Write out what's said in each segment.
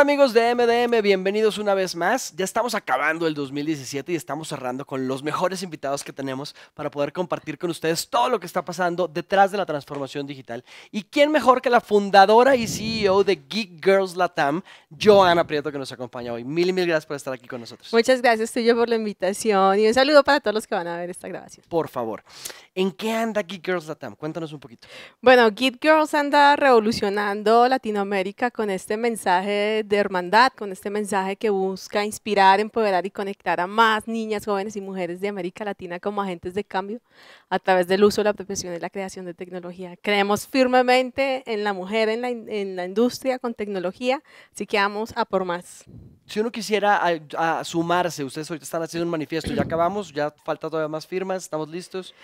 amigos de MDM, bienvenidos una vez más. Ya estamos acabando el 2017 y estamos cerrando con los mejores invitados que tenemos para poder compartir con ustedes todo lo que está pasando detrás de la transformación digital. ¿Y quién mejor que la fundadora y CEO de Geek Girls Latam, Joana Prieto, que nos acompaña hoy? Mil y mil gracias por estar aquí con nosotros. Muchas gracias, Tuyo, por la invitación y un saludo para todos los que van a ver esta grabación. Por favor, ¿en qué anda Geek Girls Latam? Cuéntanos un poquito. Bueno, Geek Girls anda revolucionando Latinoamérica con este mensaje de hermandad con este mensaje que busca inspirar, empoderar y conectar a más niñas, jóvenes y mujeres de América Latina como agentes de cambio a través del uso, de la profesión y la creación de tecnología. Creemos firmemente en la mujer, en la, industria con tecnología, así que vamos a por más. Si uno quisiera sumarse, ustedes ahorita están haciendo un manifiesto, ya acabamos, ya falta todavía más firmas, estamos listos.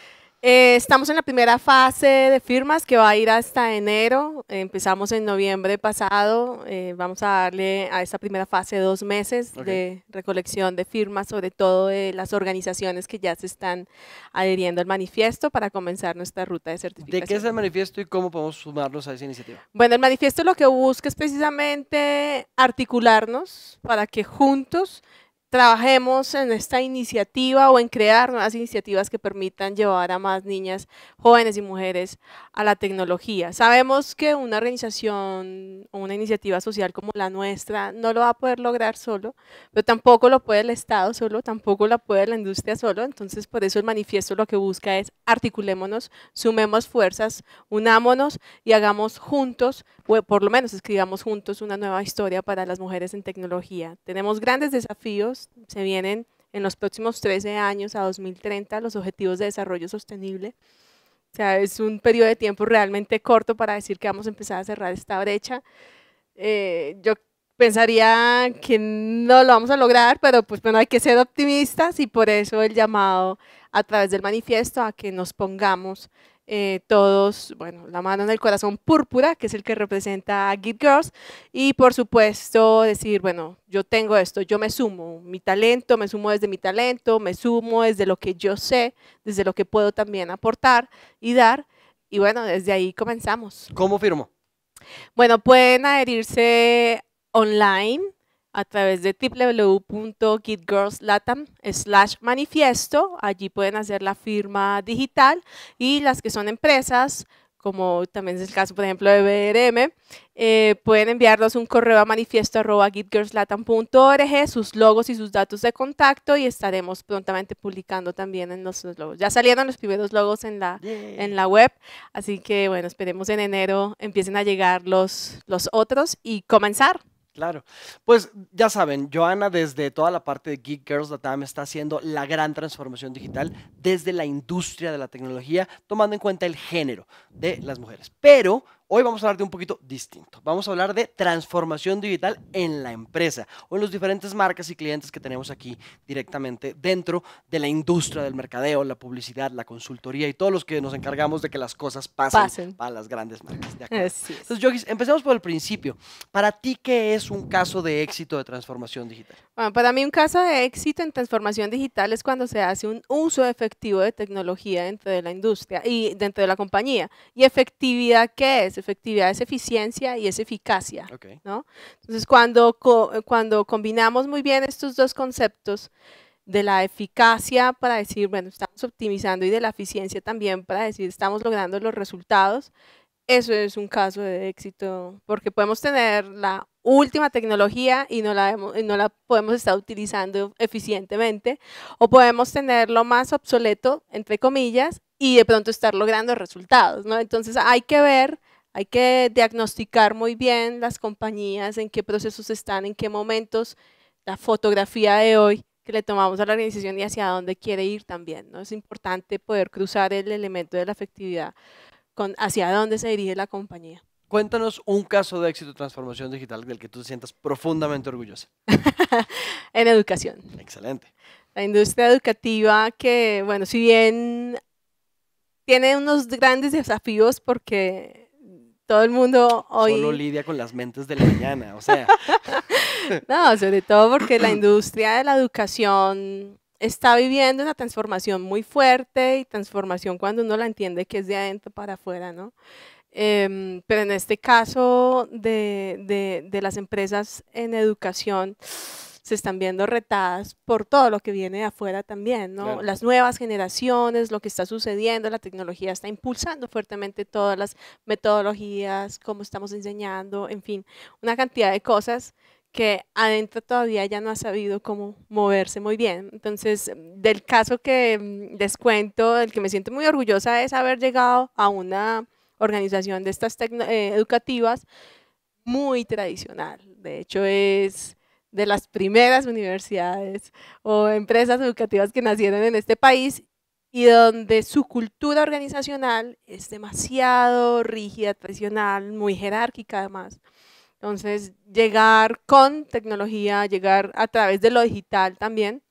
Eh, estamos en la primera fase de firmas que va a ir hasta enero. Empezamos en noviembre pasado. Eh, vamos a darle a esta primera fase dos meses de recolección de firmas, sobre todo de las organizaciones que ya se están adheriendo al manifiesto para comenzar nuestra ruta de certificación. ¿De qué es el manifiesto y cómo podemos sumarnos a esa iniciativa? Bueno, el manifiesto lo que busca es precisamente articularnos para que juntos trabajemos en esta iniciativa o en crear nuevas iniciativas que permitan llevar a más niñas, jóvenes y mujeres a la tecnología. Sabemos que una organización o una iniciativa social como la nuestra no lo va a poder lograr solo, pero tampoco lo puede el Estado solo, tampoco la puede la industria solo, entonces por eso el manifiesto lo que busca es articulémonos, sumemos fuerzas, unámonos y hagamos juntos, o por lo menos escribamos juntos una nueva historia para las mujeres en tecnología. Tenemos grandes desafíos se vienen en los próximos 13 años a 2030 los objetivos de desarrollo sostenible. O sea, es un periodo de tiempo realmente corto para decir que vamos a empezar a cerrar esta brecha. Eh, yo pensaría que no lo vamos a lograr, pero pues bueno, hay que ser optimistas y por eso el llamado a través del manifiesto a que nos pongamos eh, todos, bueno, la mano en el corazón púrpura, que es el que representa a Git Girls, y por supuesto decir, bueno, yo tengo esto, yo me sumo, mi talento, me sumo desde mi talento, me sumo desde lo que yo sé, desde lo que puedo también aportar y dar, y bueno, desde ahí comenzamos. ¿Cómo firmo? Bueno, pueden adherirse online a través de www.gitgirlslatam slash manifiesto. Allí pueden hacer la firma digital y las que son empresas, como también es el caso, por ejemplo, de BRM, eh, pueden enviarnos un correo a manifiesto.gitgirlslatam.org, sus logos y sus datos de contacto y estaremos prontamente publicando también en nuestros logos. Ya salieron los primeros logos en la, en la web, así que bueno, esperemos en enero empiecen a llegar los, los otros y comenzar. Claro. Pues ya saben, Joana desde toda la parte de Geek Girls está haciendo la gran transformación digital desde la industria de la tecnología, tomando en cuenta el género de las mujeres. Pero Hoy vamos a hablar de un poquito distinto. Vamos a hablar de transformación digital en la empresa o en los diferentes marcas y clientes que tenemos aquí directamente dentro de la industria del mercadeo, la publicidad, la consultoría y todos los que nos encargamos de que las cosas pasen, para las grandes marcas. De Entonces, Yogis, empecemos por el principio. Para ti, ¿qué es un caso de éxito de transformación digital? Bueno, para mí un caso de éxito en transformación digital es cuando se hace un uso efectivo de tecnología dentro de la industria y dentro de la compañía. ¿Y efectividad qué es? efectividad es eficiencia y es eficacia. ¿no? Entonces, cuando, cuando combinamos muy bien estos dos conceptos, de la eficacia para decir, bueno, estamos optimizando y de la eficiencia también para decir, estamos logrando los resultados, eso es un caso de éxito, porque podemos tener la última tecnología y no la, no la podemos estar utilizando eficientemente, o podemos tener lo más obsoleto, entre comillas, y de pronto estar logrando resultados, ¿no? Entonces hay que ver hay que diagnosticar muy bien las compañías, en qué procesos están, en qué momentos, la fotografía de hoy que le tomamos a la organización y hacia dónde quiere ir también. ¿no? Es importante poder cruzar el elemento de la efectividad con hacia dónde se dirige la compañía. Cuéntanos un caso de éxito de transformación digital del que tú te sientas profundamente orgullosa. en educación. Excelente. La industria educativa que, bueno, si bien tiene unos grandes desafíos porque todo el mundo hoy... Solo lidia con las mentes de la mañana, o sea. no, sobre todo porque la industria de la educación está viviendo una transformación muy fuerte y transformación cuando uno la entiende que es de adentro para afuera, ¿no? Em, pero en este caso de, de las empresas en educación, se están viendo retadas por todo lo que viene de afuera también, ¿no? Las nuevas generaciones, lo que está sucediendo, la tecnología está impulsando fuertemente todas las metodologías, cómo estamos enseñando, en fin, una cantidad de cosas que adentro todavía ya no ha sabido cómo moverse muy bien. Entonces, del caso que mm, les cuento, del que me siento muy orgullosa es haber llegado a una organización de estas eh, educativas muy tradicional. De hecho, es de las primeras universidades o empresas educativas que nacieron en este país y donde su cultura organizacional es demasiado rígida, tradicional, muy jerárquica además. Entonces, llegar con tecnología, llegar a través de lo digital también,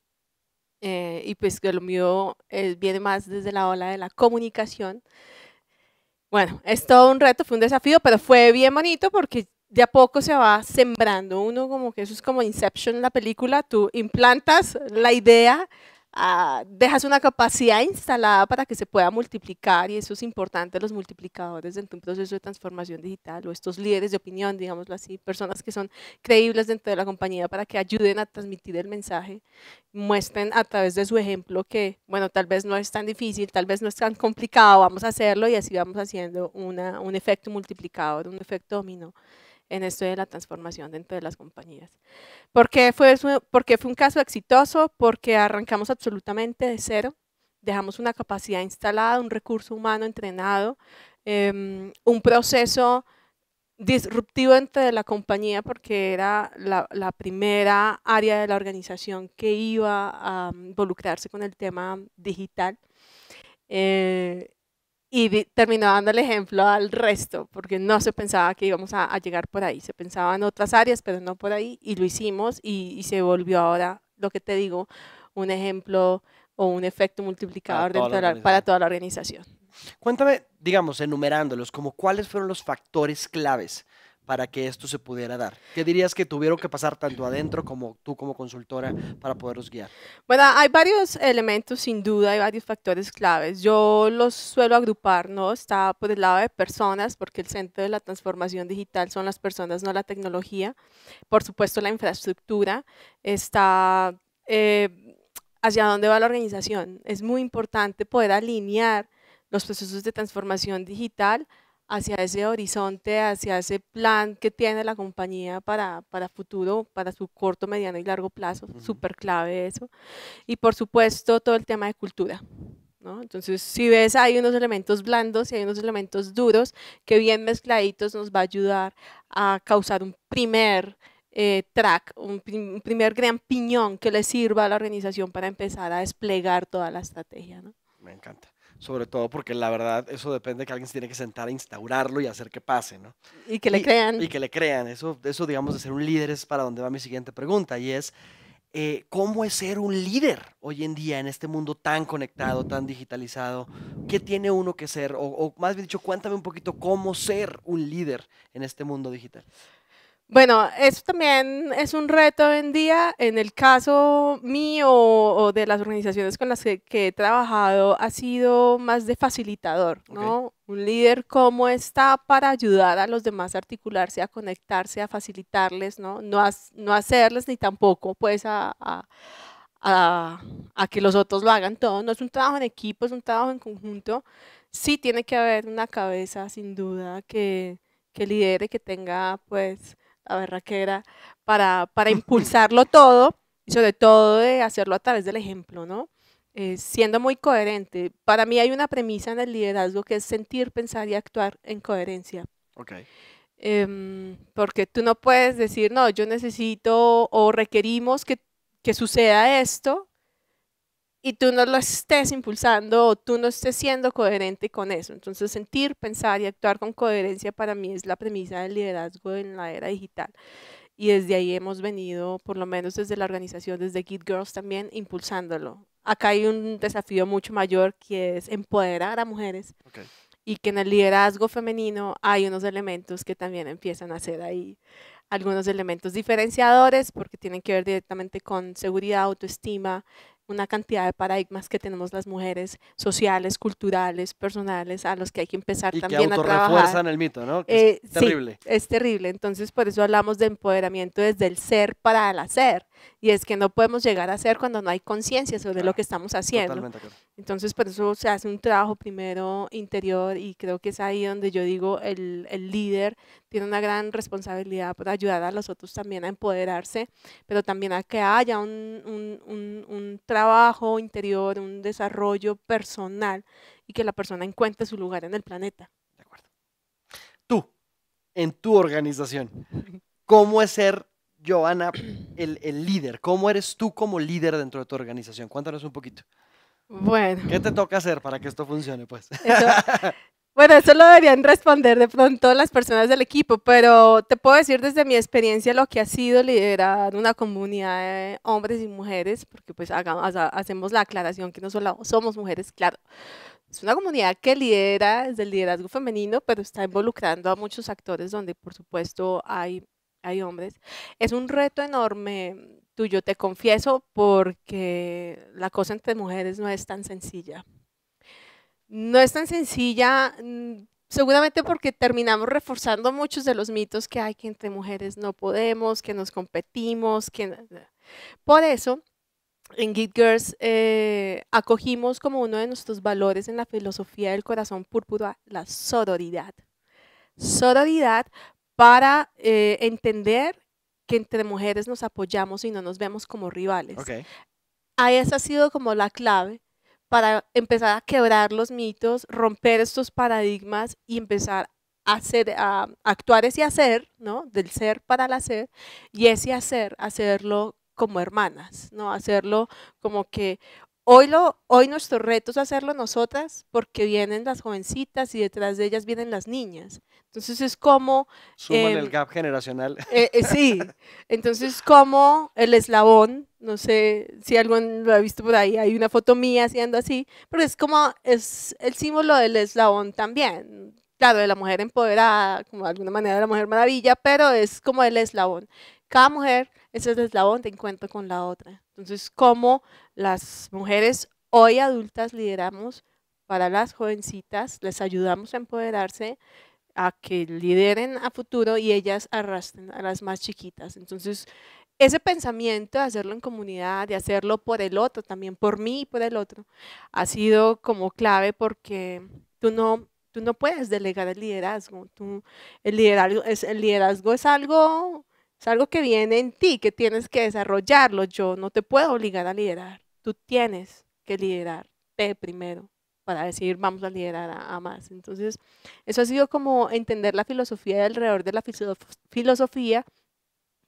eh, y pues que lo mío eh, viene más desde la ola de la comunicación. Bueno, es todo un reto, fue un desafío, pero fue bien bonito porque de a poco se va sembrando uno como que eso es como Inception la película, tú implantas la idea, ah, dejas una capacidad instalada para que se pueda multiplicar y eso es importante, los multiplicadores dentro de un proceso de transformación digital o estos líderes de opinión, digámoslo así, personas que son creíbles dentro de la compañía para que ayuden a transmitir el mensaje, muestren a través de su ejemplo que, bueno, tal vez no es tan difícil, tal vez no es tan complicado, vamos a hacerlo y así vamos haciendo un efecto multiplicador, un efecto dominó en esto de la transformación dentro de las compañías. Porque fue, fue un caso exitoso, porque arrancamos absolutamente de cero, dejamos una capacidad instalada, un recurso humano entrenado, em, un proceso disruptivo dentro de la compañía porque era la, primera área de la organización que iba a involucrarse con el tema digital. Eh, y terminó dando el ejemplo al resto, porque no se pensaba que íbamos a, llegar por ahí, se pensaba en otras áreas, pero no por ahí, y lo hicimos y, se volvió ahora, lo que te digo, un ejemplo o un efecto multiplicador para toda, la, organización. Cuéntame, digamos, enumerándolos, como cuáles fueron los factores claves para que esto se pudiera dar? ¿Qué dirías que tuvieron que pasar tanto adentro como tú como consultora para poderlos guiar? Bueno, hay varios elementos sin duda, hay varios factores claves. Yo los suelo agrupar, ¿no? Está por el lado de personas, porque el centro de la transformación digital son las personas, no la tecnología. Por supuesto, la infraestructura está... Eh, hacia dónde va la organización. Es muy importante poder alinear los procesos de transformación digital hacia ese horizonte, hacia ese plan que tiene la compañía para, para futuro, para su corto, mediano y largo plazo. Súper clave eso. Y por supuesto, todo el tema de cultura. ¿no? Entonces, si ves, hay unos elementos blandos y hay unos elementos duros que bien mezcladitos nos va a ayudar a causar un primer eh, track, un, primer gran piñón que le sirva a la organización para empezar a desplegar toda la estrategia. ¿no? Me encanta sobre todo porque la verdad eso depende de que alguien se tiene que sentar a instaurarlo y hacer que pase, ¿no? Y que le crean. Y que le crean, eso, eso digamos de ser un líder es para donde va mi siguiente pregunta y es, eh, ¿cómo es ser un líder hoy en día en este mundo tan conectado, tan digitalizado? ¿Qué tiene uno que ser? O, o más bien dicho, cuéntame un poquito cómo ser un líder en este mundo digital. Bueno, eso también es un reto hoy en día. En el caso mío o de las organizaciones con las que, he trabajado, ha sido más de facilitador, ¿no? Un líder como está para ayudar a los demás a articularse, a conectarse, a facilitarles, ¿no? No, hacerles ni tampoco, pues, a, que los otros lo hagan todo. No es un trabajo en equipo, es un trabajo en conjunto. Sí tiene que haber una cabeza, sin duda, que, que lidere, que tenga pues a ver, para, para impulsarlo todo y sobre todo de hacerlo a través del ejemplo, ¿no? Eh, siendo muy coherente. Para mí hay una premisa en el liderazgo que es sentir, pensar y actuar en coherencia. Okay. Em, porque tú no puedes decir, no, yo necesito o requerimos que, que suceda esto y tú no lo estés impulsando o tú no estés siendo coherente con eso. Entonces, sentir, pensar y actuar con coherencia para mí es la premisa del liderazgo en la era digital. Y desde ahí hemos venido, por lo menos desde la organización, desde Git Girls también, impulsándolo. Acá hay un desafío mucho mayor que es empoderar a mujeres. y que en el liderazgo femenino hay unos elementos que también empiezan a ser ahí, algunos elementos diferenciadores porque tienen que ver directamente con seguridad, autoestima, una cantidad de paradigmas que tenemos las mujeres, sociales, culturales, personales, a los que hay que empezar también a trabajar. el mito, ¿no? es eh, terrible. es terrible. Entonces, por eso hablamos de empoderamiento desde el ser para el hacer. Y es que no podemos llegar a ser cuando no hay conciencia sobre lo que estamos haciendo. Entonces, por eso se hace un trabajo primero interior y creo que es ahí donde yo digo, el, el líder tiene una gran responsabilidad para ayudar a los otros también a empoderarse, pero también a que haya un, trabajo interior, un desarrollo personal y que la persona encuentre su lugar en el planeta. Tú, en tu organización, ¿cómo es ser Joana, el, el, líder? ¿Cómo eres tú como líder dentro de tu organización? Cuéntanos un poquito. Bueno. ¿Qué te toca hacer para que esto funcione, pues? bueno, eso lo deberían responder de pronto las personas del equipo, pero te puedo decir desde mi experiencia lo que ha sido liderar una comunidad de hombres y mujeres, porque pues hacemos la aclaración que no solo somos mujeres, claro, es una comunidad que lidera desde el liderazgo femenino, pero está involucrando a muchos actores donde, por supuesto, hay hay hombres, es un reto enorme mm, tuyo, te confieso, porque la cosa entre mujeres no es tan sencilla. No es tan sencilla, mm, seguramente porque terminamos reforzando muchos de los mitos que hay que entre mujeres no podemos, que nos competimos, que... Por eso, en Git Girls eh, acogimos como uno de nuestros valores en la filosofía del corazón púrpura la sororidad. Sororidad para eh, entender que entre mujeres nos apoyamos y no nos vemos como rivales. A ah, esa ha sido como la clave para empezar a quebrar los mitos, romper estos paradigmas y empezar a, hacer, a actuar ese hacer, ¿no? Del ser para el hacer, y ese hacer, hacerlo como hermanas, ¿no? Hacerlo como que, Hoy, lo, hoy nuestro reto es hacerlo nosotras porque vienen las jovencitas y detrás de ellas vienen las niñas. Entonces es como... Suman el em, gap generacional. Eh, eh, sí, entonces como el eslabón, no sé si alguien lo ha visto por ahí, hay una foto mía haciendo así, pero es como, es el símbolo del eslabón también. Claro, de la mujer empoderada, como de alguna manera de la mujer maravilla, pero es como el eslabón. Cada mujer ese es el eslabón de encuentro con la otra. Entonces, cómo las mujeres hoy adultas lideramos para las jovencitas, les ayudamos a empoderarse, a que lideren a futuro y ellas arrastren a las más chiquitas. Entonces, ese pensamiento de hacerlo en comunidad, de hacerlo por el otro, también por mí y por el otro, ha sido como clave porque tú no, tú no puedes delegar el liderazgo. Tú, el, liderazgo es, el liderazgo es algo es algo que viene en ti, que tienes que desarrollarlo. Yo no te puedo obligar a liderar. Tú tienes que liderarte primero para decir vamos a liderar a, más. Entonces, eso ha sido como entender la filosofía alrededor de la filosofía,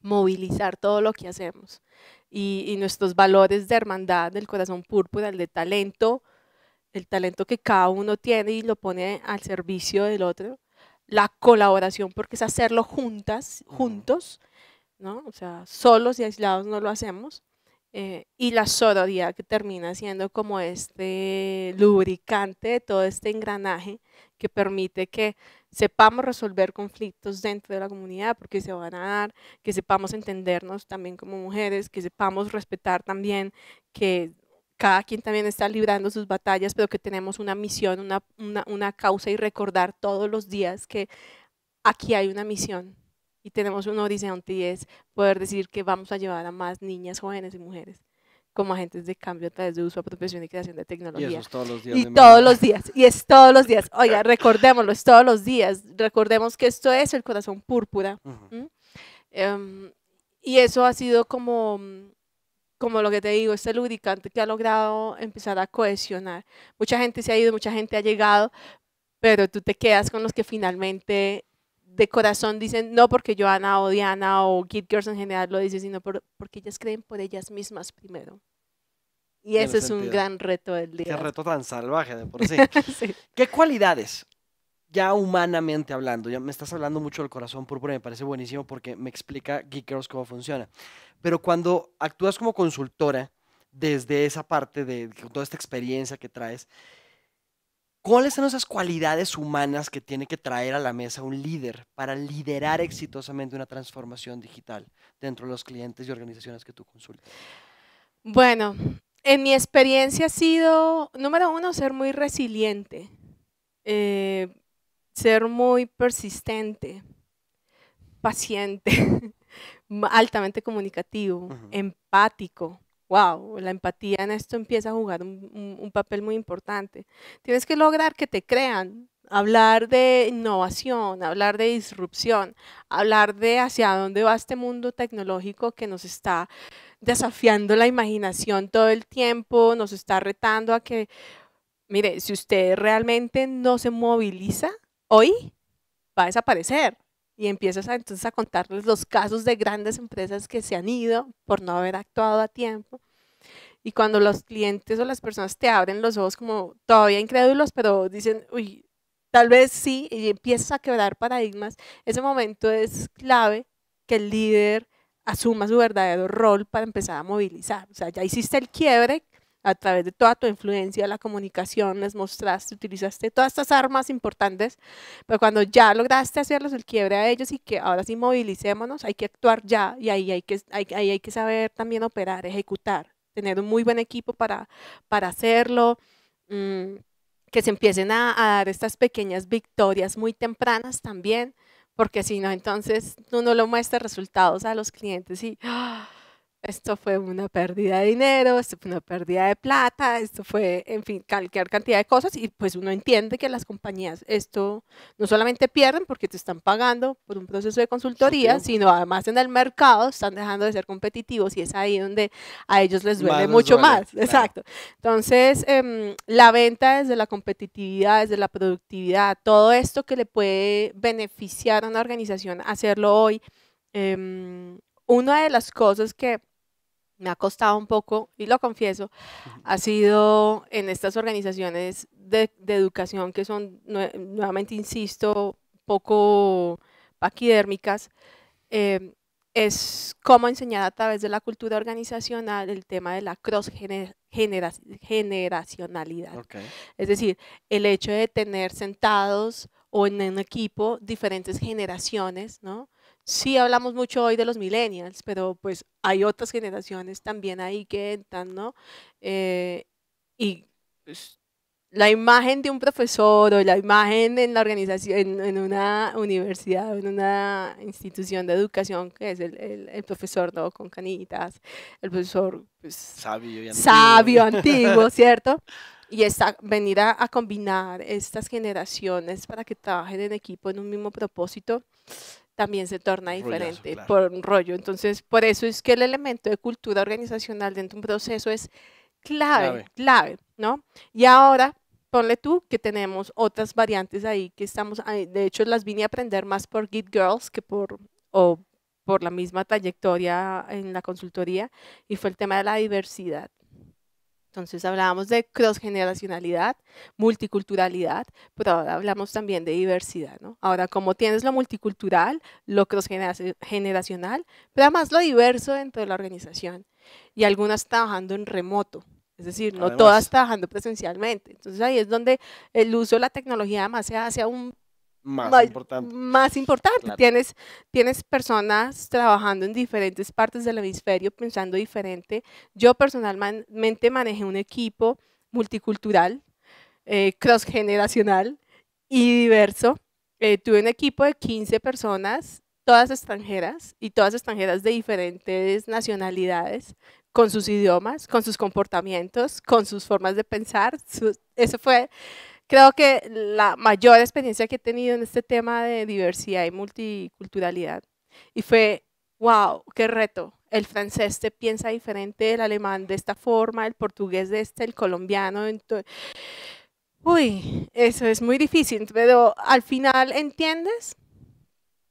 movilizar todo lo que hacemos y, nuestros valores de hermandad, del corazón púrpura, el de talento, el talento que cada uno tiene y lo pone al servicio del otro, la colaboración porque es hacerlo juntas, juntos, ¿no? O sea, solos y aislados no lo hacemos. Eh, y la sororidad que termina siendo como este lubricante de todo este engranaje que permite que sepamos resolver conflictos dentro de la comunidad, porque se van a dar, que sepamos entendernos también como mujeres, que sepamos respetar también que cada quien también está librando sus batallas, pero que tenemos una misión, una causa y recordar todos los días que aquí hay una misión, y tenemos un horizonte y es poder decir que vamos a llevar a más niñas, jóvenes y mujeres como agentes de cambio a través de uso, apropiación y creación de tecnología. Y es todos los días. Y todos los días. Y es todos los días. Oiga, recordémoslo, es todos los días. Recordemos que esto es el corazón púrpura. Em, y eso ha sido como, como lo que te digo, este lubricante que ha logrado empezar a cohesionar. Mucha gente se ha ido, mucha gente ha llegado, pero tú te quedas con los que finalmente de corazón dicen, no porque Joana o Diana o Geek Girls en general lo dice, sino por, porque ellas creen por ellas mismas primero. Y ese es un gran reto del día. Qué reto tan salvaje de por sí. ¿Qué cualidades, ya humanamente hablando, ya me estás hablando mucho del corazón púrpura, me parece buenísimo porque me explica Geek Girls cómo funciona. Pero cuando actúas como consultora, desde esa parte de toda esta experiencia que traes, ¿Cuáles son esas cualidades humanas que tiene que traer a la mesa un líder para liderar exitosamente una transformación digital dentro de los clientes y organizaciones que tú consultas? Bueno, en mi experiencia ha sido, número uno, ser muy resiliente, eh, ser muy persistente, paciente, altamente comunicativo, empático, wow, la empatía en esto empieza a jugar un, papel muy importante. Tienes que lograr que te crean, hablar de innovación, hablar de disrupción, hablar de hacia dónde va este mundo tecnológico que nos está desafiando la imaginación todo el tiempo, nos está retando a que, mire, si usted realmente no se moviliza hoy, va a desaparecer y empiezas a, entonces a contarles los casos de grandes empresas que se han ido por no haber actuado a tiempo. Y cuando los clientes o las personas te abren los ojos como todavía incrédulos, pero dicen, uy, tal vez sí, y empiezas a quebrar paradigmas, ese momento es clave que el líder asuma su verdadero rol para empezar a movilizar. O sea, ya hiciste el quiebre a través de toda tu influencia, la comunicación, les mostraste, utilizaste todas estas armas importantes, pero cuando ya lograste hacerlos el quiebre a ellos y que ahora sí movilicémonos, hay que actuar ya y ahí hay que, hay, hay que saber también operar, ejecutar, tener un muy buen equipo para, para hacerlo. Mm, que se empiecen a, dar estas pequeñas victorias muy tempranas también, porque si no, entonces uno no lo muestras resultados a los clientes y ¡ah! esto fue una pérdida de dinero, esto fue una pérdida de plata, esto fue, en fin, cualquier cantidad de cosas y pues uno entiende que las compañías esto no solamente pierden porque te están pagando por un proceso de consultoría, sino además en el mercado están dejando de ser competitivos y es ahí donde a ellos les duele mucho más. Exacto. Entonces, em, la venta desde la competitividad, desde la productividad, todo esto que le puede beneficiar a una organización hacerlo hoy. Eh, una de las cosas que me ha costado un poco, y lo confieso, ha sido en estas organizaciones de, educación que son, nuevamente insisto, poco paquidérmicas, eh, es cómo enseñar a través de la cultura organizacional el tema de la cross generacionalidad. Es decir, el hecho de tener sentados o en un equipo diferentes generaciones, ¿no? sí hablamos mucho hoy de los millennials, pero pues hay otras generaciones también ahí que entran, ¿no? Eh, y pues, la imagen de un profesor o la imagen en la organización, en, una universidad, en una institución de educación, que es el, el, profesor, ¿no? Con canitas, el profesor, pues, Sabio antiguo. Sabio, antiguo, ¿cierto? y esta, venir a, combinar estas generaciones para que trabajen en equipo en un mismo propósito, también se torna diferente por un rollo. Entonces, por eso es que el elemento de cultura organizacional dentro de un proceso es clave, clave, ¿no? Y ahora, ponle tú que tenemos otras variantes ahí que estamos, de hecho las vine a aprender más por Git Girls que por, o por la misma trayectoria en la consultoría, y fue el tema de la diversidad. Entonces hablábamos de crossgeneracionalidad, multiculturalidad, pero ahora hablamos también de diversidad, ¿no? Ahora, como tienes lo multicultural, lo crossgeneracional, pero además lo diverso dentro de la organización y algunas trabajando en remoto, es decir, no todas trabajando presencialmente. Entonces ahí es donde el uso de la tecnología además se hace a un más, importante. Más importante. Tienes, tienes personas trabajando en diferentes partes del hemisferio, pensando diferente. Yo personalmente manejé un equipo multicultural, eh, crossgeneracional y diverso. Eh, tuve un equipo de 15 personas, todas extranjeras y todas extranjeras de diferentes nacionalidades, con sus idiomas, con sus comportamientos, con sus formas de pensar. eso fue creo que la mayor experiencia que he tenido en este tema de diversidad y multiculturalidad. Y fue, wow, qué reto. El francés te piensa diferente, el alemán de esta forma, el portugués de este, el colombiano. uy, eso es muy difícil, pero al final entiendes.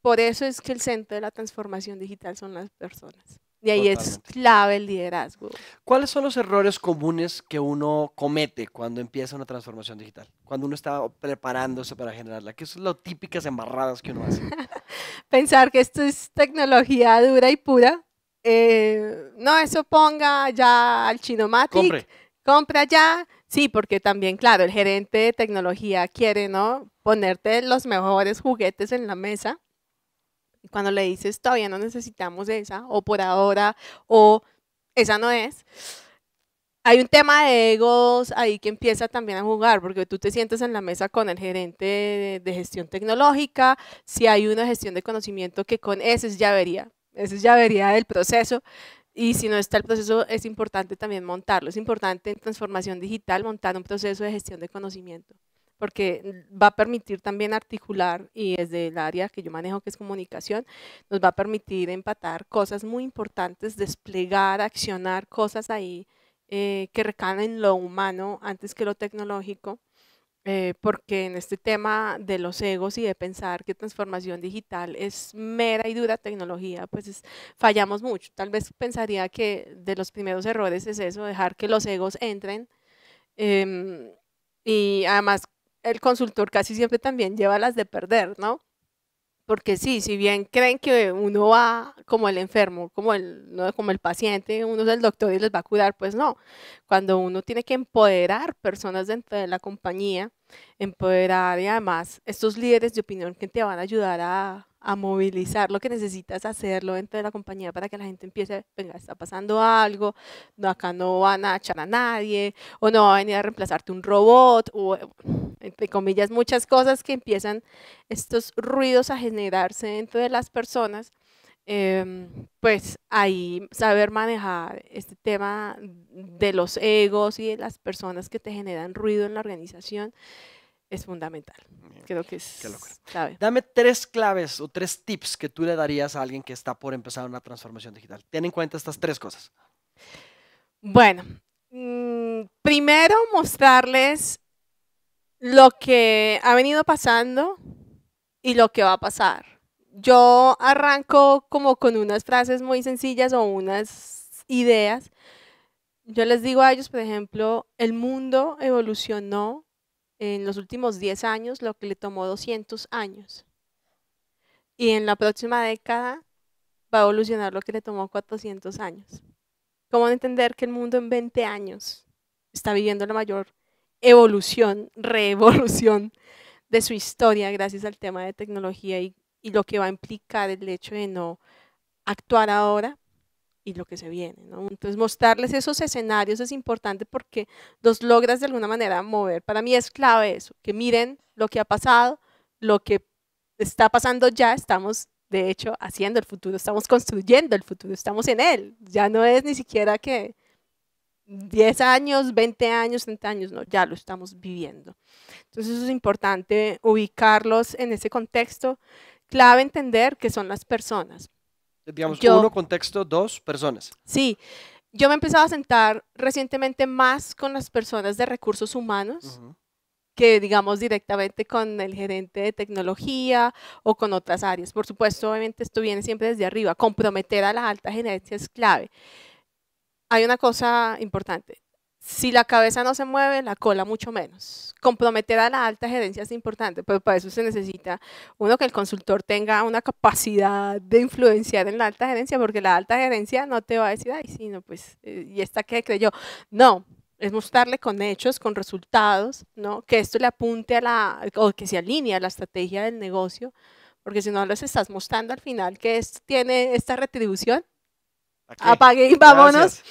Por eso es que el centro de la transformación digital son las personas. Y ahí es clave el liderazgo. ¿Cuáles son los errores comunes que uno comete cuando empieza una transformación digital? Cuando uno está preparándose para generarla. ¿Qué son las típicas embarradas que uno hace? Pensar que esto es tecnología dura y pura. Eh, no, eso ponga ya al Chinomatic. Compra ya. Sí, porque también, claro, el gerente de tecnología quiere, ¿no? Ponerte los mejores juguetes en la mesa y cuando le dices, todavía no necesitamos esa, o por ahora, o esa no es, hay un tema de egos ahí que empieza también a jugar, porque tú te sientes en la mesa con el gerente de, gestión tecnológica, si hay una gestión de conocimiento que con eso es llavería, eso es llavería del proceso, y si no está el proceso, es importante también montarlo, es importante en transformación digital montar un proceso de gestión de conocimiento porque va a permitir también articular y desde el área que yo manejo, que es comunicación, nos va a permitir empatar cosas muy importantes, desplegar, accionar cosas ahí eh, que recaen lo humano antes que lo tecnológico. Eh, porque en este tema de los egos y de pensar que transformación digital es mera y dura tecnología, pues fallamos mucho. Tal vez pensaría que de los primeros errores es eso, dejar que los egos entren. Em, y además el consultor casi siempre también lleva las de perder, ¿no? Porque sí, si bien creen que uno va como el enfermo, como el, no, como el paciente, uno es el doctor y les va a cuidar, pues no. Cuando uno tiene que empoderar personas dentro de la compañía, empoderar y además estos líderes de opinión que te van a ayudar a, a movilizar lo que necesitas hacerlo dentro de la compañía para que la gente empiece, venga, está pasando algo, acá no van a echar a nadie, o no va a venir a reemplazarte un robot, o eh, entre comillas, muchas cosas que empiezan estos ruidos a generarse dentro de las personas. Em, pues ahí saber manejar este tema de los egos y de las personas que te generan ruido en la organización es fundamental. Creo que es clave. Dame tres claves o tres tips que tú le darías a alguien que está por empezar una transformación digital. Ten en cuenta estas tres cosas. Bueno, mm, primero mostrarles lo que ha venido pasando y lo que va a pasar. Yo arranco como con unas frases muy sencillas o unas ideas. Yo les digo a ellos, por ejemplo, el mundo evolucionó en los últimos 10 años lo que le tomó 200 años. Y en la próxima década va a evolucionar lo que le tomó 400 años. ¿Cómo entender que el mundo en 20 años está viviendo la mayor evolución, revolución de su historia gracias al tema de tecnología y, y lo que va a implicar el hecho de no actuar ahora y lo que se viene. ¿no? Entonces, mostrarles esos escenarios es importante porque los logras de alguna manera mover. Para mí es clave eso, que miren lo que ha pasado, lo que está pasando ya, estamos de hecho haciendo el futuro, estamos construyendo el futuro, estamos en él. Ya no es ni siquiera que 10 años, 20 años, 30 años, no, ya lo estamos viviendo. Entonces, es importante ubicarlos en ese contexto. Clave entender que son las personas digamos, uno, contexto, dos, personas. Sí, yo me he empezado a sentar recientemente más con las personas de recursos humanos. que digamos directamente con el gerente de tecnología o con otras áreas. Por supuesto, obviamente esto viene siempre desde arriba. Comprometer a la alta gerencia es clave. Hay una cosa importante. Si la cabeza no se mueve, la cola mucho menos. Comprometer a la alta gerencia es importante, pero para eso se necesita, uno, que el consultor tenga una capacidad de influenciar en la alta gerencia, porque la alta gerencia no te va a decir, ay, sí, no, pues, eh, ¿y esta qué creyó? No, es mostrarle con hechos, con resultados, ¿no? Que esto le apunte a la, o que se alinea a la estrategia del negocio, porque si no les estás mostrando al final que esto tiene esta retribución, apague y vámonos.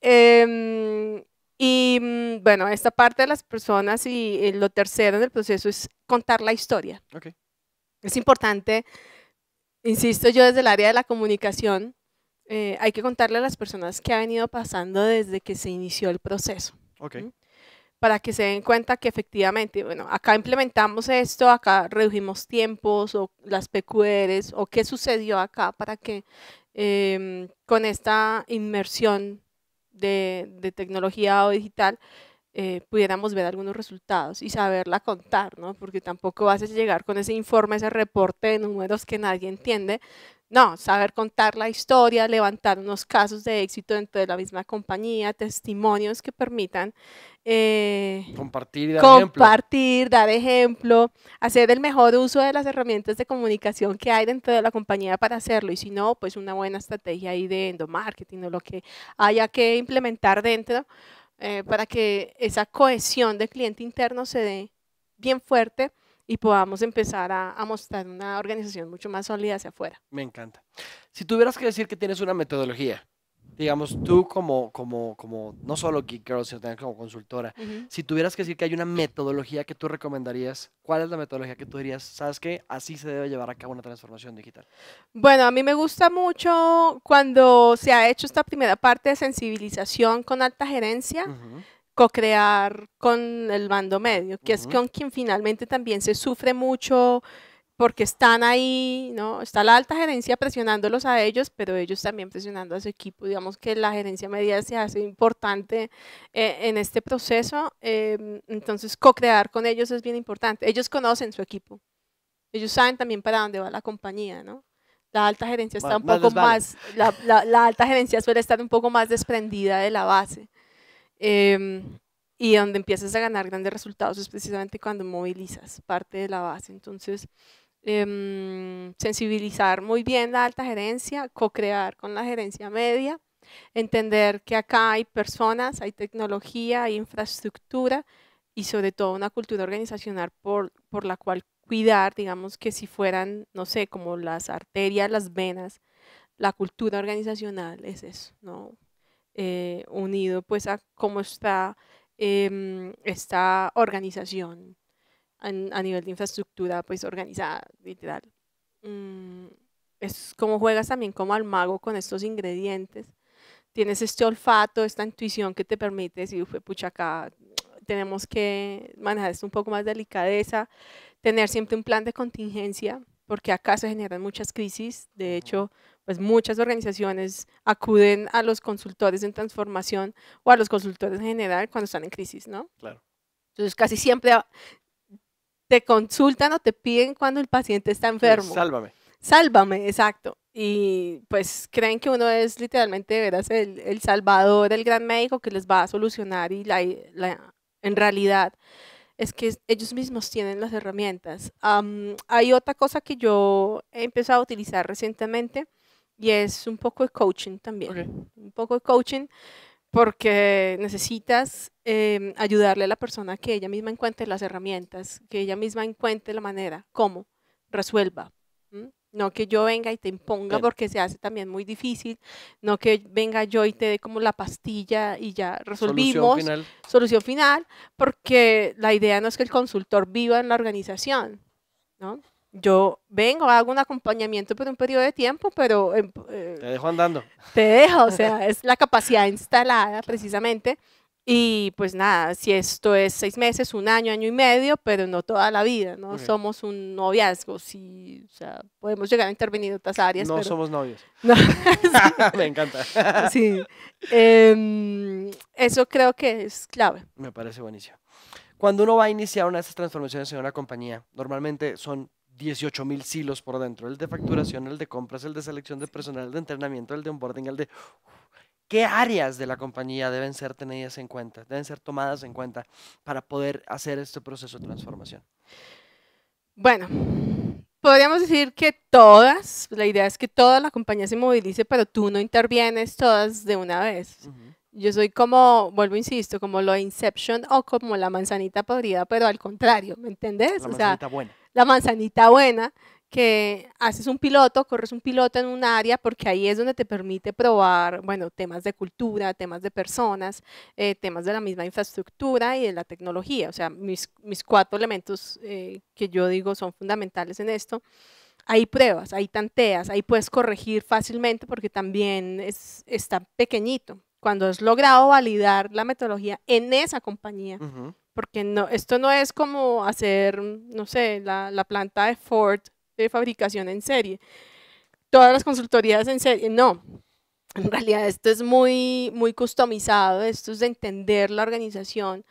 Eh, y mm, bueno, esta parte de las personas y, eh, lo tercero en el proceso es contar la historia. Es importante, insisto yo, desde el área de la comunicación, eh, hay que contarle a las personas qué ha venido pasando desde que se inició el proceso. Para que se den cuenta que efectivamente, bueno, acá implementamos esto, acá redujimos tiempos o las PQRs o qué sucedió acá para que em, con esta inmersión de, tecnología o digital, eh, pudiéramos ver algunos resultados y saberla contar, ¿no? Porque tampoco vas a llegar con ese informe, ese reporte de números que nadie entiende, no, saber contar la historia, levantar unos casos de éxito dentro de la misma compañía, testimonios que permitan eh, compartir, dar, compartir ejemplo. dar ejemplo, hacer el mejor uso de las herramientas de comunicación que hay dentro de la compañía para hacerlo. Y si no, pues una buena estrategia ahí de endomarketing o lo que haya que implementar dentro eh, para que esa cohesión del cliente interno se dé bien fuerte y podamos empezar a, mostrar una organización mucho más sólida hacia afuera. Me encanta. Si tuvieras que decir que tienes una metodología, digamos, tú como, como, como no solo Geek Girls, sino también como consultora, si tuvieras que decir que hay una metodología que tú recomendarías, ¿cuál es la metodología que tú dirías, sabes que así se debe llevar a cabo una transformación digital? Bueno, a mí me gusta mucho cuando se ha hecho esta primera parte de sensibilización con alta gerencia co-crear con el bando medio, que es con quien finalmente también se sufre mucho porque están ahí, ¿no? Está la alta gerencia presionándolos a ellos, pero ellos también presionando a su equipo. Digamos que la gerencia media se hace importante eh, en este proceso, em, entonces co-crear con ellos es bien importante. Ellos conocen su equipo, ellos saben también para dónde va la compañía, ¿no? La alta gerencia está un poco más, la alta gerencia suele estar un poco más desprendida de la base. Eh, y donde empiezas a ganar grandes resultados es precisamente cuando movilizas parte de la base. Entonces, eh, sensibilizar muy bien la alta gerencia, co-crear con la gerencia media, entender que acá hay personas, hay tecnología, hay infraestructura y sobre todo una cultura organizacional por, por la cual cuidar, digamos que si fueran, no sé, como las arterias, las venas, la cultura organizacional es eso, ¿no? Eh, unido pues a cómo está em, esta organización a nivel de infraestructura pues organizada, literal. Mm, es como juegas también como al mago con estos ingredientes. Tienes este olfato, esta intuición que te permite decir, pucha, acá tenemos que manejar esto un poco más delicadeza, tener siempre un plan de contingencia, porque acá se generan muchas crisis. De hecho, pues muchas organizaciones acuden a los consultores en transformación o a los consultores en general cuando están en crisis, ¿no? Claro. Entonces casi siempre te consultan o te piden cuando el paciente está enfermo. sálvame. Sálvame, exacto. Y pues creen que uno es literalmente, verás, el, el, salvador, el gran médico que les va a solucionar y la, en realidad es que ellos mismos tienen las herramientas. hay otra cosa que yo he empezado a utilizar recientemente y es un poco de coaching también. Un poco de coaching porque necesitas em, ayudarle a la persona que ella misma encuentre las herramientas, que ella misma encuentre la manera, cómo resuelva. No que yo venga y te imponga porque se hace también muy difícil, no que venga yo y te dé como la pastilla y ya resolvimos. Solución final. Solución final, porque la idea no es que el consultor viva en la organización, ¿no? yo vengo, hago un acompañamiento por un periodo de tiempo, pero... Em, eh, te dejo andando. Te dejo, o sea, es la capacidad instalada precisamente. Y pues nada, si esto es seis meses, un año, año y medio, pero no toda la vida, no somos un noviazgo, si, o sea, podemos llegar a intervenir en otras áreas. No somos novios. No. Me encanta. sí. Em, eso creo que es clave. Me parece buenísimo. Cuando uno va a iniciar una de estas transformaciones en una compañía, normalmente son 18.000 mil silos por dentro, el de facturación, el de compras, el de selección de personal, el de entrenamiento, el de onboarding, el de... ¿Qué áreas de la compañía deben ser tenidas en cuenta, deben ser tomadas en cuenta para poder hacer este proceso de transformación? Bueno, podríamos decir que todas, la idea es que toda la compañía se movilice, pero tú no intervienes todas de una vez. Yo soy como, vuelvo, insisto, como lo Inception o como la manzanita podrida, pero al contrario, ¿me entendés? La manzanita buena la manzanita buena, que haces un piloto, corres un piloto en un área, porque ahí es donde te permite probar, bueno, temas de cultura, temas de personas, eh, temas de la misma infraestructura y de la tecnología. O sea, mis, mis cuatro elementos eh, que yo digo son fundamentales en esto. Hay pruebas, hay tanteas, ahí puedes corregir fácilmente porque también es, está pequeñito. Cuando has logrado validar la metodología en esa compañía, porque no, esto no es como hacer, no sé, la, planta de Ford de fabricación en serie. Todas las consultorías en serie, no. En realidad esto es muy, muy customizado, esto es de entender la organización.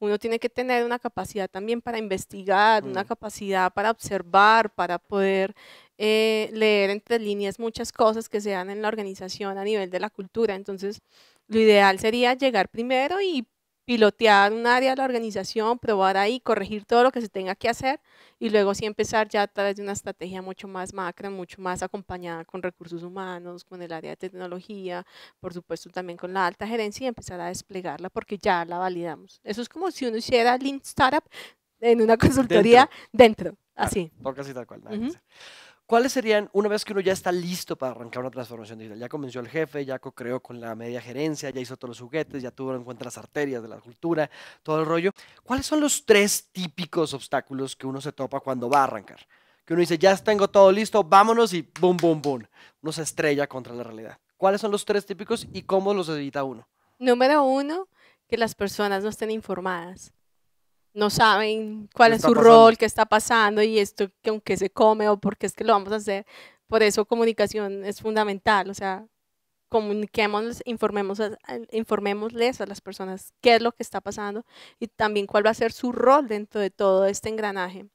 Uno tiene que tener una capacidad también para investigar, una mm. capacidad para observar, para poder eh, leer entre líneas muchas cosas que se dan en la organización a nivel de la cultura. Entonces, lo ideal sería llegar primero y pilotear un área de la organización, probar ahí, corregir todo lo que se tenga que hacer y luego sí empezar ya a través de una estrategia mucho más macro, mucho más acompañada con recursos humanos, con el área de tecnología, por supuesto también con la alta gerencia y empezar a desplegarla porque ya la validamos. Eso es como si uno hiciera Lean Startup en una consultoría dentro, así. Porque así tal cual. ¿Cuáles serían, una vez que uno ya está listo para arrancar una transformación digital? Ya convenció el jefe, ya creó con la media gerencia, ya hizo todos los juguetes, ya tuvo en cuenta las arterias de la cultura, todo el rollo. ¿Cuáles son los tres típicos obstáculos que uno se topa cuando va a arrancar? Que uno dice, ya tengo todo listo, vámonos y boom, boom, boom. Uno se estrella contra la realidad. ¿Cuáles son los tres típicos y cómo los evita uno? Número uno, que las personas no estén informadas no saben cuál es su rol, qué está pasando y esto que aunque se come o por qué es que lo vamos a hacer. Por eso comunicación es fundamental, o sea, comuniquemos, informemos, informémosles a las personas qué es lo que está pasando y también cuál va a ser su rol dentro de todo este engranaje.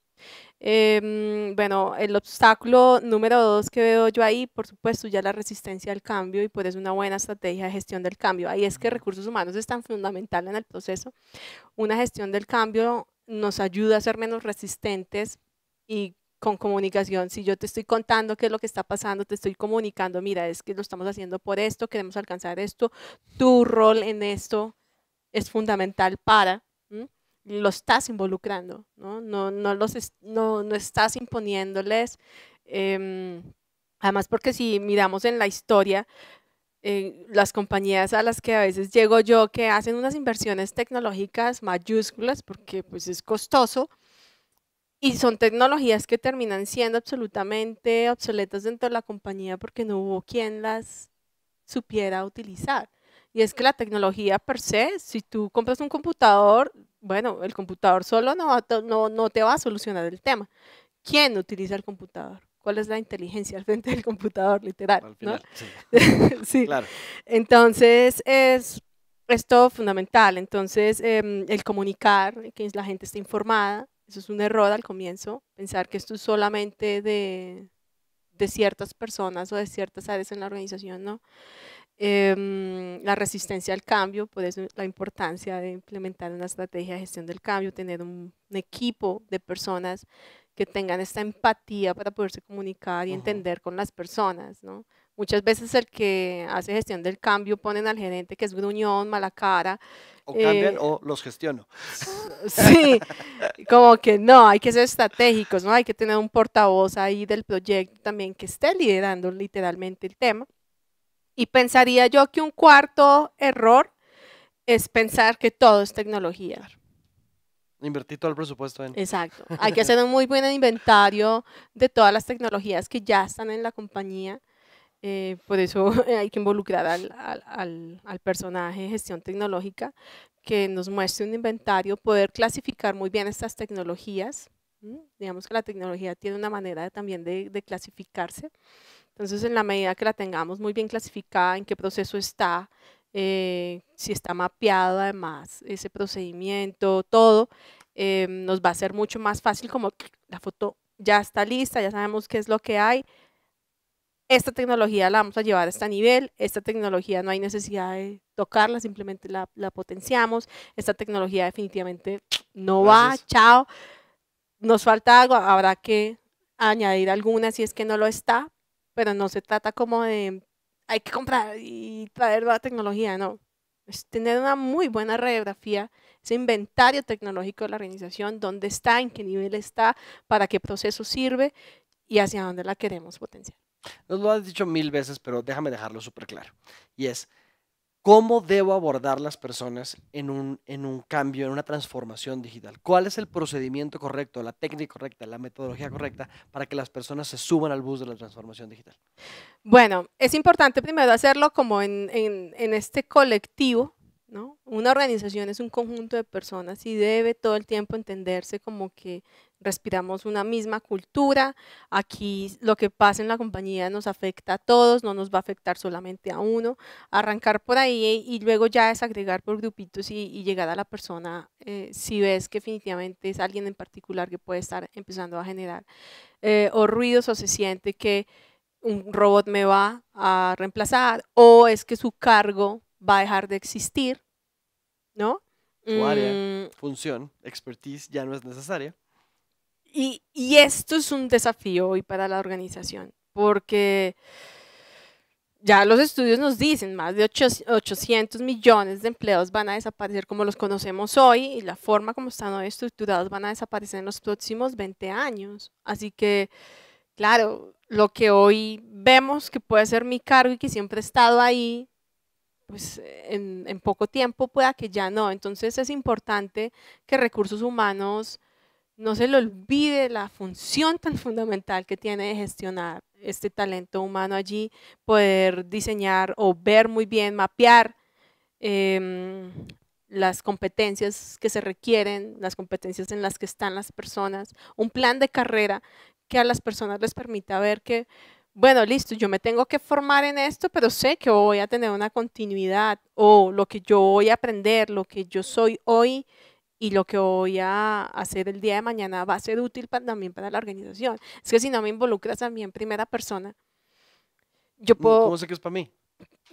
Em, bueno, el obstáculo número dos que veo yo ahí, por supuesto, ya la resistencia al cambio y por pues eso una buena estrategia de gestión del cambio. Ahí es que recursos humanos están fundamentales en el proceso. Una gestión del cambio nos ayuda a ser menos resistentes y con comunicación. Si yo te estoy contando qué es lo que está pasando, te estoy comunicando, mira, es que lo estamos haciendo por esto, queremos alcanzar esto, tu rol en esto es fundamental para lo estás involucrando, ¿no? No, no, los no, no estás imponiéndoles. Em, además, porque si miramos en la historia, eh, las compañías a las que a veces llego yo, que hacen unas inversiones tecnológicas mayúsculas, porque pues es costoso, y son tecnologías que terminan siendo absolutamente obsoletas dentro de la compañía porque no hubo quien las supiera utilizar. Y es que la tecnología per se, si tú compras un computador, bueno, el computador solo no, no, no te va a solucionar el tema. ¿Quién utiliza el computador? ¿Cuál es la inteligencia al frente del computador, literal? sí. Claro. Entonces, es es fundamental. Entonces, em, el comunicar, que la gente esté informada, eso es un error al comienzo, pensar que esto es solamente de, de ciertas personas o de ciertas áreas en la organización, ¿no? Em, la resistencia al cambio, por eso la importancia de implementar una estrategia de gestión del cambio, tener un, equipo de personas que tengan esta empatía para poderse comunicar y entender con las personas, ¿no? Muchas veces el que hace gestión del cambio ponen al gerente que es gruñón, mala cara. O cambian eh, o los gestiono. Sí, como que no, hay que ser estratégicos, ¿no? Hay que tener un portavoz ahí del proyecto también que esté liderando literalmente el tema. Y pensaría yo que un cuarto error es pensar que todo es tecnología. Invertir todo el presupuesto en. Exacto. Hay que hacer un muy buen inventario de todas las tecnologías que ya están en la compañía. Eh, por eso hay que involucrar al, al, al, personaje de gestión tecnológica que nos muestre un inventario, poder clasificar muy bien estas tecnologías. Digamos que la tecnología tiene una manera también de, de clasificarse. Entonces, en la medida que la tengamos muy bien clasificada, en qué proceso está, eh, si está mapeado además ese procedimiento, todo, eh, nos va a ser mucho más fácil como la foto ya está lista, ya sabemos qué es lo que hay. Esta tecnología la vamos a llevar a este nivel, esta tecnología no hay necesidad de tocarla, simplemente la, potenciamos, esta tecnología definitivamente no va, chao. Nos falta algo, habrá que añadir alguna si es que no lo está, pero no se trata como de hay que comprar y traer la tecnología, no. Es tener una muy buena radiografía, ese inventario tecnológico de la organización, dónde está, en qué nivel está, para qué proceso sirve y hacia dónde la queremos potenciar. Nos lo has dicho mil veces, pero déjame dejarlo súper claro. Y es, ¿Cómo debo abordar las personas en un, en un cambio, en una transformación digital? ¿Cuál es el procedimiento correcto, la técnica correcta, la metodología correcta para que las personas se suban al bus de la transformación digital? Bueno, es importante primero hacerlo como en, en este colectivo, ¿no? Una organización es un conjunto de personas y debe todo el tiempo entenderse como que respiramos una misma cultura, aquí lo que pasa en la compañía nos afecta a todos, no nos va a afectar solamente a uno. Arrancar por ahí e, y luego ya desagregar por grupitos y, y llegar a la persona eh, si ves que definitivamente es alguien en particular que puede estar empezando a generar eh, o ruidos o se siente que un robot me va a reemplazar o es que su cargo va a dejar de existir, ¿no? Su área, mm. función, expertise ya no es necesaria. Y, esto es un desafío hoy para la organización, porque ya los estudios nos dicen, más de 800 millones de empleos van a desaparecer como los conocemos hoy y la forma como están hoy estructurados van a desaparecer en los próximos 20 años. Así que, claro, lo que hoy vemos que puede ser mi cargo y que siempre he estado ahí, pues en poco tiempo pueda que ya no. Entonces es importante que recursos humanos no se le olvide la función tan fundamental que tiene de gestionar este talento humano allí, poder diseñar o ver muy bien, mapear em, las competencias que se requieren, las competencias en las que están las personas, un plan de carrera que a las personas les permita ver que, bueno, listo, yo me tengo que formar en esto, pero sé que voy a tener una continuidad o lo que yo voy a aprender, lo que yo soy hoy, y lo que voy a hacer el día de mañana va a ser útil también para la organización. Es que si no me involucras a mí en primera persona, yo puedo... ¿Cómo sé que es para mí?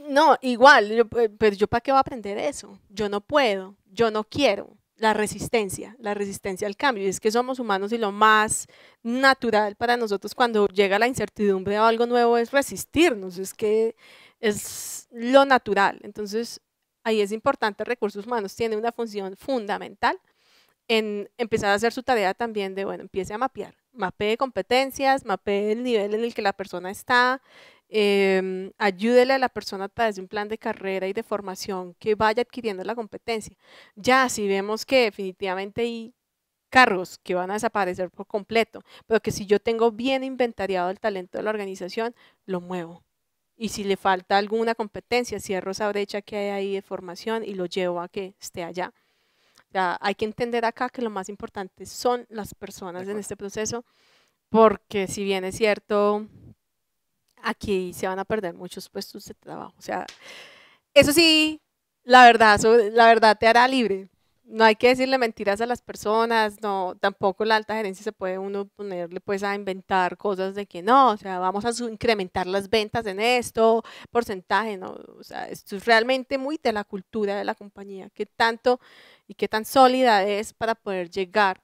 No, igual, eh, pero yo para qué voy a aprender eso? Yo no puedo, yo no quiero. La resistencia, la resistencia al cambio. Y es que somos humanos y lo más natural para nosotros cuando llega la incertidumbre o algo nuevo es resistirnos. Es que es lo natural. Entonces, ahí es importante, recursos humanos tiene una función fundamental en empezar a hacer su tarea también de, bueno, empiece a mapear, mapee competencias, mapee el nivel en el que la persona está, em, ayúdele a la persona a través de un plan de carrera y de formación que vaya adquiriendo la competencia. Ya si vemos que definitivamente hay cargos que van a desaparecer por completo, pero que si yo tengo bien inventariado el talento de la organización, lo muevo y si le falta alguna competencia, cierro esa brecha que hay ahí de formación y lo llevo a que esté allá. O hay que entender acá que lo más importante son las personas en este proceso, porque si bien es cierto, aquí se van a perder muchos puestos de trabajo. O sea, eso sí, la verdad, la verdad te hará libre, no hay que decirle mentiras a las personas, no, tampoco la alta gerencia se puede uno ponerle pues a inventar cosas de que no, o sea, vamos a incrementar las ventas en esto, porcentaje, no, o sea, esto es realmente muy de la cultura de la compañía, qué tanto y qué tan sólida es para poder llegar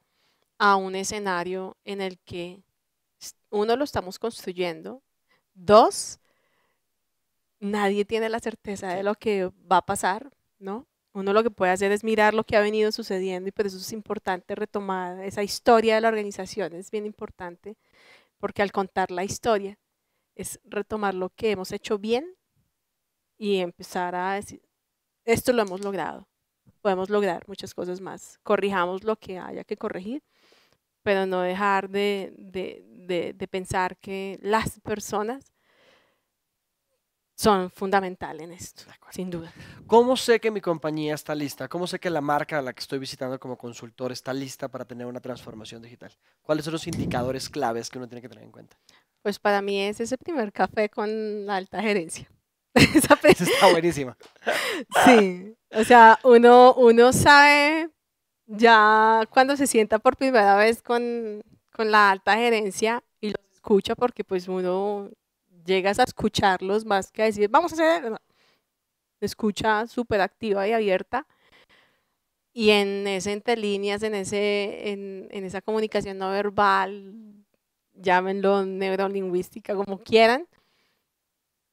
a un escenario en el que uno lo estamos construyendo, dos, nadie tiene la certeza de lo que va a pasar, ¿no? Uno lo que puede hacer es mirar lo que ha venido sucediendo y por pues, eso es importante retomar esa historia de la organización, es bien importante porque al contar la historia es retomar lo que hemos hecho bien y empezar a decir, esto lo hemos logrado, podemos lograr muchas cosas más, corrijamos lo que haya que corregir, pero no dejar de, de, de, de pensar que las personas son fundamentales en esto, sin duda. ¿Cómo sé que mi compañía está lista? ¿Cómo sé que la marca a la que estoy visitando como consultor está lista para tener una transformación digital? ¿Cuáles son los indicadores claves que uno tiene que tener en cuenta? Pues para mí es ese primer café con la alta gerencia. Esa está buenísima. sí, o sea, uno, uno sabe ya cuando se sienta por primera vez con, con la alta gerencia y los escucha porque pues uno llegas a escucharlos más que a decir, vamos a hacer, escucha súper activa y abierta. Y en ese entre líneas, en, ese, en, esa comunicación no verbal, llámenlo neurolingüística, como quieran,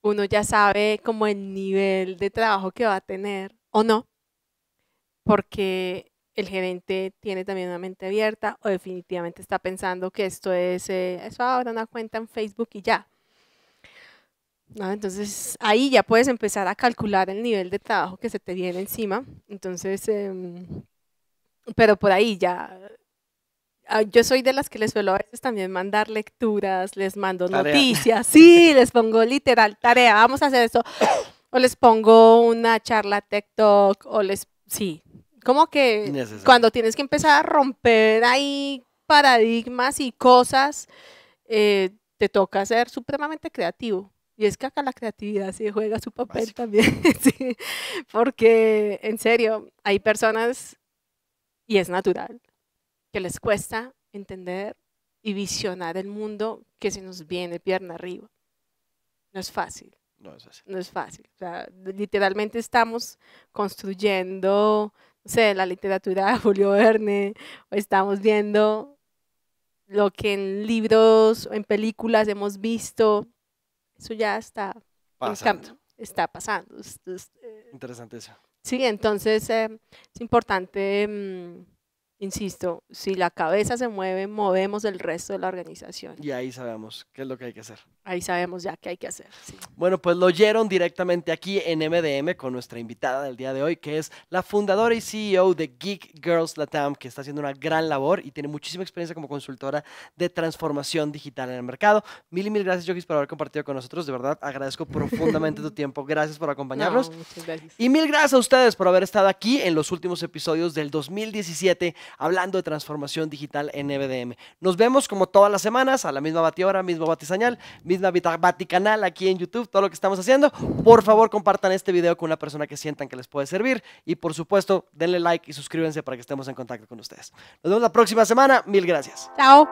uno ya sabe como el nivel de trabajo que va a tener o no, porque el gerente tiene también una mente abierta o definitivamente está pensando que esto es, eh, eso ahora una cuenta en Facebook y ya. Entonces ahí ya puedes empezar a calcular el nivel de trabajo que se te viene encima. Entonces, em, pero por ahí ya ah, yo soy de las que les suelo a veces también mandar lecturas, les mando noticias, sí, les pongo literal tarea, vamos a hacer esto, o les pongo una charla TikTok, o les, sí, como que cuando tienes que empezar a romper ahí paradigmas y cosas, eh, te toca ser supremamente creativo, y es que acá la creatividad sí juega su papel también, porque en serio, hay personas, y es natural, que les cuesta entender y visionar el mundo que se nos viene pierna arriba. No es fácil. No es fácil. No es fácil. literalmente estamos construyendo, no sé, la literatura de Julio Verne, o estamos viendo lo que en libros o en películas hemos visto eso ya está pasando. está pasando. Eh, Interesante eso. Sí, entonces eh, es importante mm, Insisto, si la cabeza se mueve, movemos el resto de la organización. Y ahí sabemos qué es lo que hay que hacer. Ahí sabemos ya qué hay que hacer. Bueno, pues lo oyeron directamente aquí en MDM con nuestra invitada del día de hoy, que es la fundadora y CEO de Geek Girls Latam, que está haciendo una gran labor y tiene muchísima experiencia como consultora de transformación digital en el mercado. Mil y mil gracias, Jokis, por haber compartido con nosotros. De verdad, agradezco profundamente tu tiempo. Gracias por acompañarnos. muchas gracias. Y mil gracias a ustedes por haber estado aquí en los últimos episodios del 2017 hablando de transformación digital en EBDM. Nos vemos como todas las semanas, a la misma batidora, mismo batizañal, misma baticanal aquí en YouTube, todo lo que estamos haciendo. Por favor, compartan este video con una persona que sientan que les puede servir. Y por supuesto, denle like y suscríbanse para que estemos en contacto con ustedes. Nos vemos la próxima semana. Mil gracias. Chao.